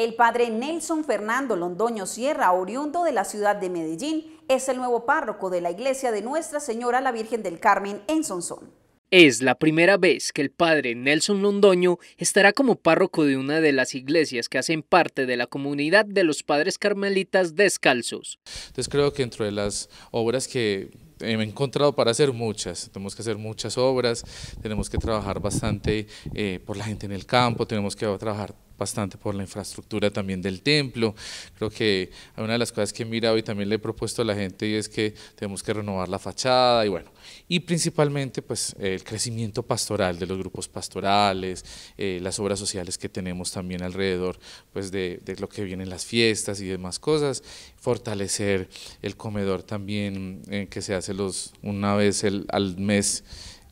El padre Nelson Fernando Londoño Sierra, oriundo de la ciudad de Medellín, es el nuevo párroco de la iglesia de Nuestra Señora la Virgen del Carmen en Sonsón. Es la primera vez que el padre Nelson Londoño estará como párroco de una de las iglesias que hacen parte de la comunidad de los padres carmelitas descalzos. Entonces creo que entre las obras que he encontrado para hacer muchas, tenemos que hacer muchas obras, tenemos que trabajar bastante eh, por la gente en el campo, tenemos que trabajar bastante por la infraestructura también del templo. Creo que una de las cosas que he mirado y también le he propuesto a la gente y es que tenemos que renovar la fachada y bueno, y principalmente pues el crecimiento pastoral de los grupos pastorales, eh, las obras sociales que tenemos también alrededor pues de, de, lo que vienen las fiestas y demás cosas, fortalecer el comedor también eh, que se hace los una vez al mes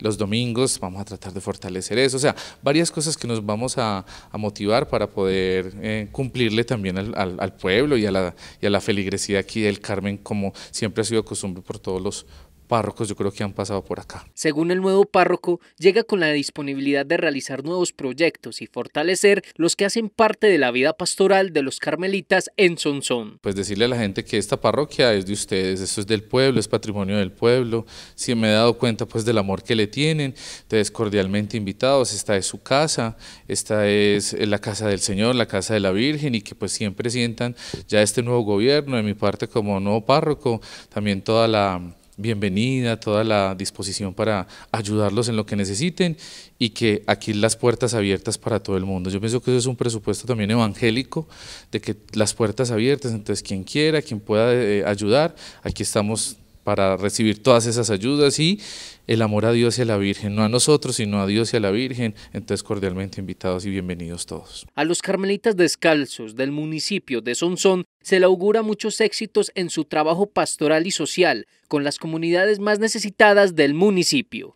los domingos vamos a tratar de fortalecer eso, o sea, varias cosas que nos vamos a, motivar para poder eh, cumplirle también al, pueblo y a, la, y a la feligresía aquí del Carmen, como siempre ha sido costumbre por todos los párrocos yo creo que han pasado por acá. Según el nuevo párroco, llega con la disponibilidad de realizar nuevos proyectos y fortalecer los que hacen parte de la vida pastoral de los carmelitas en Sonsón. Pues decirle a la gente que esta parroquia es de ustedes, esto es del pueblo, es patrimonio del pueblo, si me he dado cuenta pues del amor que le tienen, ustedes cordialmente invitados, esta es su casa, esta es la casa del Señor, la casa de la Virgen y que pues siempre sientan ya este nuevo gobierno, de mi parte como nuevo párroco, también toda la bienvenida, toda la disposición para ayudarlos en lo que necesiten y que aquí las puertas abiertas para todo el mundo. Yo pienso que eso es un presupuesto también evangélico, de que las puertas abiertas, entonces quien quiera, quien pueda eh, ayudar, aquí estamos para recibir todas esas ayudas y el amor a Dios y a la Virgen, no a nosotros, sino a Dios y a la Virgen. Entonces, cordialmente invitados y bienvenidos todos. A los carmelitas descalzos del municipio de Sonsón se le augura muchos éxitos en su trabajo pastoral y social con las comunidades más necesitadas del municipio.